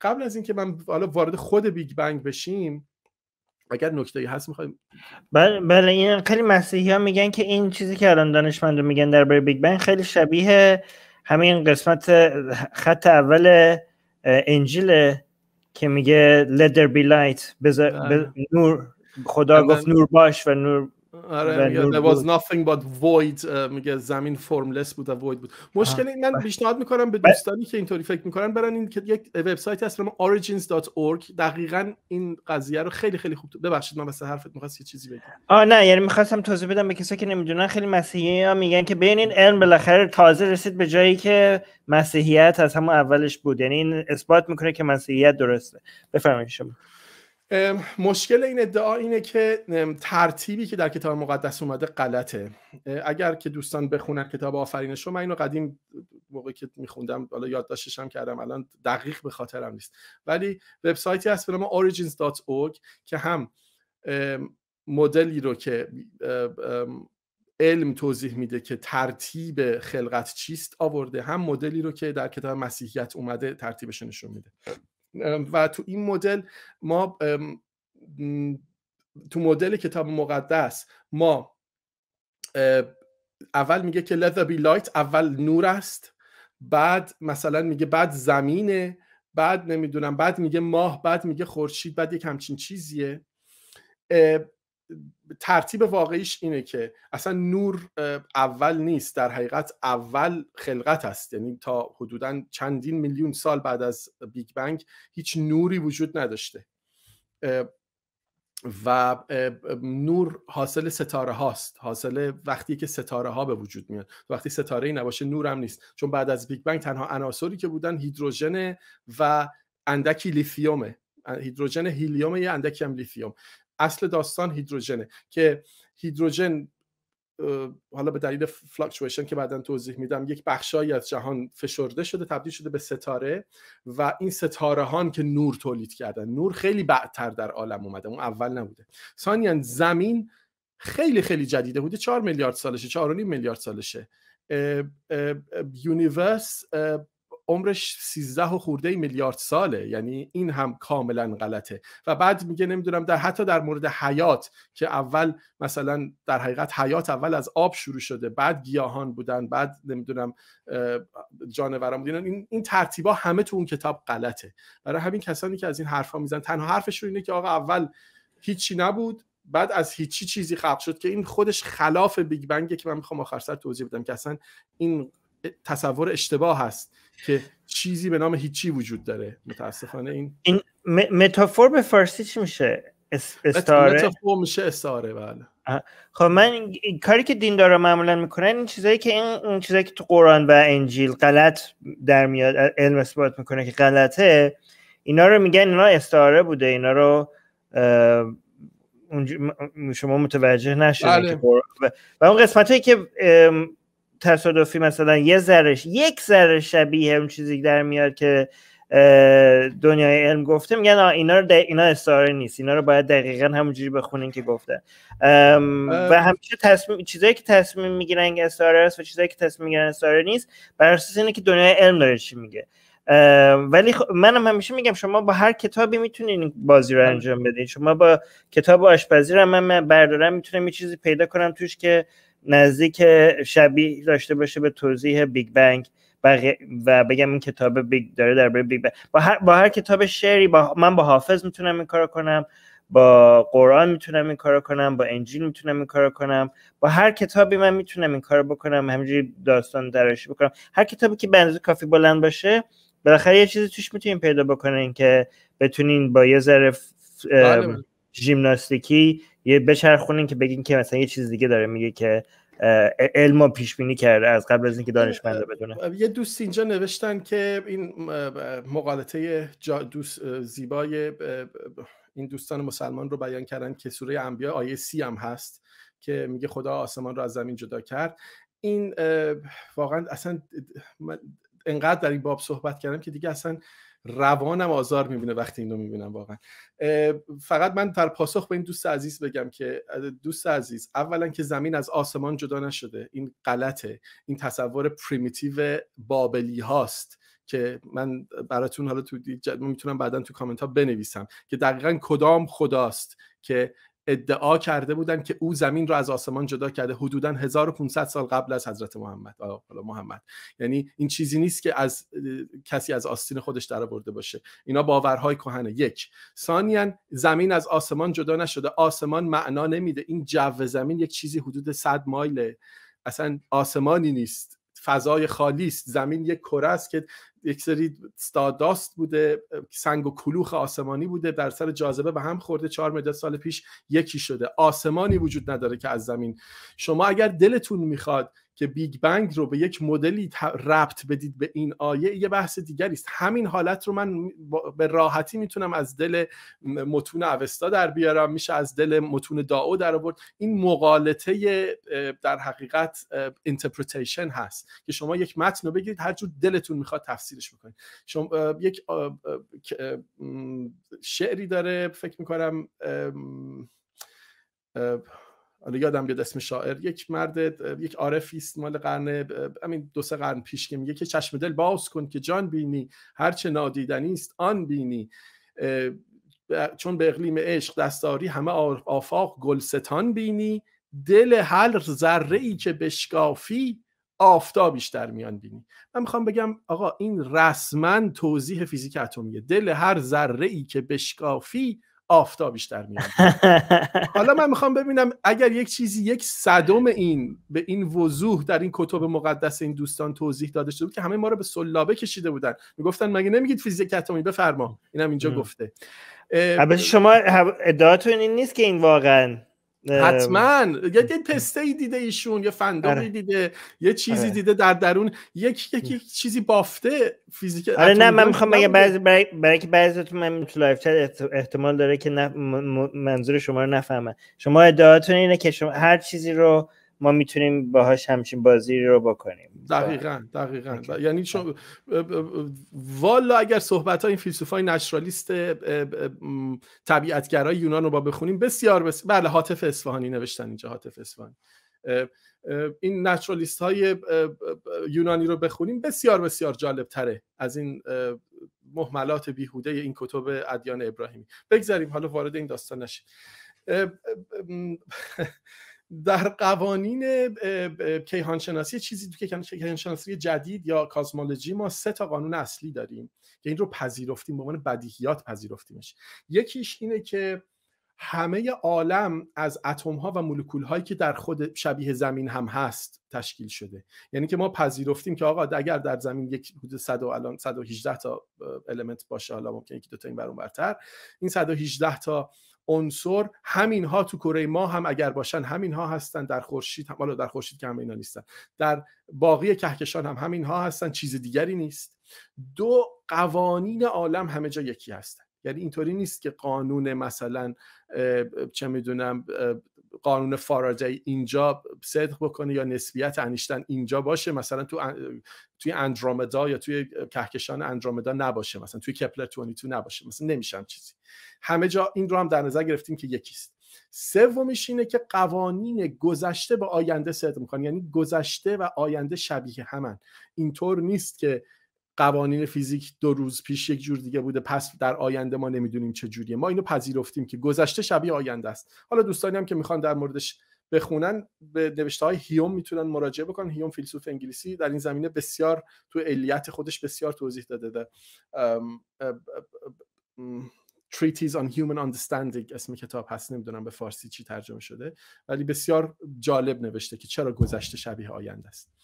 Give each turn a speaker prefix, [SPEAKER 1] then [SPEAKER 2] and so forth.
[SPEAKER 1] قبل از اینکه من حالا وارد خود بیگ بنگ بشیم اگر نکته هست میخوایم
[SPEAKER 2] بله بله این خیلی مسیحی ها میگن که این چیزی که الان دانشمندو میگن در درباره بیگ بنگ خیلی شبیه همین قسمت خط اول انجیل که میگه let there be light بله. نور خدا گفت نور باش و نور آره میگه there was
[SPEAKER 1] nothing but void میگه زمین فرملس بود و void بود مشکل من پیشنهاد میکنم به دوستانی که اینطوری فکر میکنن برن این که یک وبسایت هست به origins.org دقیقا این قضیه رو خیلی خیلی خوب ببخشید من واسه حرفت میخواست یه چیزی بگم
[SPEAKER 2] آ نه یعنی میخواستم توضیح بدم به کسایی که نمیدونن خیلی مسیحی ها میگن که بین این علم بالاخره تازه رسید به جایی که مسیحیت از همون اولش بود یعنی این اثبات میکنه که مسیحیت درسته بفرمایید شما
[SPEAKER 1] مشکل این ادعا اینه که ترتیبی که در کتاب مقدس اومده غلطه اگر که دوستان بخونن کتاب آفرینش رو من اینو قدیم موقعی که میخوندم حالا یادداشتش هم کردم الان دقیق به خاطرم نیست ولی وبسایتی هست به نام origins.org که هم مدلی رو که علم توضیح میده که ترتیب خلقت چیست آورده هم مدلی رو که در کتاب مسیحیت اومده ترتیبش نشون میده و تو این مدل ما تو مدل کتاب مقدس ما اول میگه که let بی be اول نور است بعد مثلا میگه بعد زمینه بعد نمیدونم بعد میگه ماه بعد میگه خورشید بعد یک همچین چیزیه ترتیب واقعیش اینه که اصلا نور اول نیست در حقیقت اول خلقت است یعنی تا حدودا چندین میلیون سال بعد از بیگ بنگ هیچ نوری وجود نداشته و نور حاصل ستاره هاست حاصل وقتی که ستاره ها به وجود میاد وقتی ستاره ای نباشه نور هم نیست چون بعد از بیگ بنگ تنها عناصری که بودن هیدروژن و اندکی لیفیومه هیدروژن هیلیوم یا اندکی هم لیتیوم اصل داستان هیدروژنه که هیدروژن حالا به دلیل فلکچویشن که بعدا توضیح میدم یک بخشایی از جهان فشرده شده تبدیل شده به ستاره و این ستاره هان که نور تولید کردن نور خیلی بعدتر در عالم اومده اون اول نبوده ثانیا زمین خیلی خیلی جدیده بوده چهار میلیارد سالشه 4.5 میلیارد سالشه یونیورس عمرش 13 و خورده میلیارد ساله یعنی این هم کاملا غلطه و بعد میگه نمیدونم در حتی در مورد حیات که اول مثلا در حقیقت حیات اول از آب شروع شده بعد گیاهان بودن بعد نمیدونم جانوران بودن این این ترتیبا همه تو اون کتاب غلطه برای همین کسانی که از این حرفا میزنن تنها حرفشون اینه که آقا اول هیچی نبود بعد از هیچی چیزی خلق شد که این خودش خلاف بیگ بنگه که من میخوام آخر سر توضیح بدم که اصلا این تصور اشتباه هست که چیزی به نام هیچی وجود داره
[SPEAKER 2] متاسفانه این, این متافور به فارسی چی میشه استاره متافور میشه استاره بله خب من کاری که دین دیندارا معمولا میکنن این چیزایی که این, چیزایی که تو قرآن و انجیل غلط در میاد علم اثبات میکنه که غلطه اینا رو میگن اینا استاره بوده اینا رو شما متوجه نشدید بله. و اون قسمت هایی که تصادفی مثلا یه ذره یک ذره شبیه اون چیزی در میاد که دنیای علم گفته میگن اینا رو اینا استعاره نیست اینا رو باید دقیقا همونجوری بخونین که گفته و همیشه تصمیم چیزایی که تصمیم میگیرن که استعاره است و چیزایی که تصمیم میگیرن استعاره نیست بر اساس اینه که دنیای علم داره چی میگه ولی خ... خب، منم همیشه میگم شما با هر کتابی میتونین بازی رو انجام بدین شما با کتاب آشپزی رو من بردارم میتونم یه چیزی پیدا کنم توش که نزدیک شبیه داشته باشه به توضیح بیگ بنگ و بگم این کتاب بیگ داره درباره بیگ بنگ با هر, کتاب شعری با من با حافظ میتونم این کارو کنم با قرآن میتونم این کارو کنم با انجیل میتونم این کارو کنم با هر کتابی من میتونم این کارو بکنم همینجوری داستان تراشی بکنم هر کتابی که بنز کافی بلند باشه بالاخره یه چیزی توش میتونیم پیدا بکنین که بتونین با یه ذره بله، بله. ژیمناستیکی یه بچرخونین که بگین که مثلا یه چیز دیگه داره میگه که علم پیش بینی کرده از قبل از اینکه دانشمند بدونه
[SPEAKER 1] یه دوست اینجا نوشتن که این مقالطه دوست زیبای این دوستان مسلمان رو بیان کردن که سوره انبیا آیه سی هم هست که میگه خدا آسمان رو از زمین جدا کرد این واقعا اصلا انقدر در این باب صحبت کردم که دیگه اصلا روانم آزار میبینه وقتی اینو میبینم واقعا فقط من در پاسخ به این دوست عزیز بگم که دوست عزیز اولا که زمین از آسمان جدا نشده این غلطه این تصور پریمیتیو بابلی هاست که من براتون حالا تو میتونم بعدا تو کامنت ها بنویسم که دقیقا کدام خداست که ادعا کرده بودن که او زمین رو از آسمان جدا کرده حدودا 1500 سال قبل از حضرت محمد حالا محمد یعنی این چیزی نیست که از کسی از آستین خودش در برده باشه اینا باورهای کهنه یک ثانیا زمین از آسمان جدا نشده آسمان معنا نمیده این جو زمین یک چیزی حدود 100 مایل اصلا آسمانی نیست فضای خالی است زمین یک کره است که یک سری ستاداست بوده سنگ و کلوخ آسمانی بوده در سر جاذبه به هم خورده چهار میلیارد سال پیش یکی شده آسمانی وجود نداره که از زمین شما اگر دلتون میخواد که بیگ بنگ رو به یک مدلی ربط بدید به این آیه یه بحث دیگری است همین حالت رو من به راحتی میتونم از دل متون اوستا در بیارم میشه از دل متون داو در آورد این مقالطه در حقیقت اینترپریتیشن هست که شما یک متن رو بگیرید هر جور دلتون میخواد تفسیر تفسیرش شما یک شعری داره فکر میکنم حالا یادم بیاد اسم شاعر یک مرد یک عارفی است مال قرن همین دو سه قرن پیش که میگه که چشم دل باز کن که جان بینی هرچه نادیدنی است آن بینی چون به اقلیم عشق دستاری همه آفاق گلستان بینی دل هر ذره ای که بشکافی آفتا بیشتر میان بینی من میخوام بگم آقا این رسما توضیح فیزیک اتمیه دل هر ذره ای که بشکافی آفتا بیشتر میان حالا من میخوام ببینم اگر یک چیزی یک صدم این به این وضوح در این کتب مقدس این دوستان توضیح داده شده بود که همه ما رو به سلابه کشیده بودن میگفتن مگه نمیگید فیزیک اتمی بفرما اینم اینجا گفته شما
[SPEAKER 2] ادعاتون این نیست که این واقعا حتما
[SPEAKER 1] یه پسته ای دیده ایشون یه فندقی آره. دیده یه چیزی آره. دیده در درون یک یکی چیزی بافته فیزیک آره نه من میخوام بگم بعضی
[SPEAKER 2] برای که بعضیتون من تو لایف احتمال داره که منظور شما رو نفهمه شما ادعاتون اینه که شما هر چیزی رو ما میتونیم باهاش همچین بازی رو بکنیم
[SPEAKER 1] دقیقا بله. دقیقا یعنی چون بله. والا اگر صحبت های این های نشرالیست طبیعتگرای یونان رو با بخونیم بسیار بسیار بله حاطف اصفهانی نوشتن اینجا حاطف اصفهانی این نچرالیست های یونانی رو بخونیم بسیار بسیار جالب تره از این محملات بیهوده این کتب ادیان ابراهیمی بگذاریم حالا وارد این داستان نشیم در قوانین کیهانشناسی چیزی تو کیهانشناسی جدید یا کازمولوژی ما سه تا قانون اصلی داریم که این رو پذیرفتیم به عنوان بدیهیات پذیرفتیمش یکیش اینه که همه عالم از اتم ها و مولکول هایی که در خود شبیه زمین هم هست تشکیل شده یعنی که ما پذیرفتیم که آقا اگر در زمین یک حدود الان 118 تا المنت باشه حالا ممکن یکی دو تا این برون برتر این 118 تا عنصر همین ها تو کره ما هم اگر باشن همین ها هستن در خورشید حالا در خورشید که هم اینا نیستن در باقی کهکشان هم همین ها هستن چیز دیگری نیست دو قوانین عالم همه جا یکی هستن یعنی اینطوری نیست که قانون مثلا چه میدونم قانون فارادی اینجا صدق بکنه یا نسبیت انیشتن اینجا باشه مثلا تو توی اندرومدا یا توی کهکشان اندرومدا نباشه مثلا توی کپلر 22 نباشه مثلا نمیشم چیزی همه جا این رو هم در نظر گرفتیم که یکیست سومیش اینه که قوانین گذشته به آینده صدق میکنه یعنی گذشته و آینده شبیه همن اینطور نیست که قوانین فیزیک دو روز پیش یک جور دیگه بوده پس در آینده ما نمیدونیم چه جوریه ما اینو پذیرفتیم که گذشته شبیه آینده است حالا دوستانی هم که میخوان در موردش بخونن به نوشته های هیوم میتونن مراجعه بکنن هیوم فیلسوف انگلیسی در این زمینه بسیار تو علیت خودش بسیار توضیح داده ده Treatise on Human Understanding اسم کتاب هست نمیدونم به فارسی چی ترجمه شده ولی بسیار جالب نوشته که چرا گذشته شبیه آینده است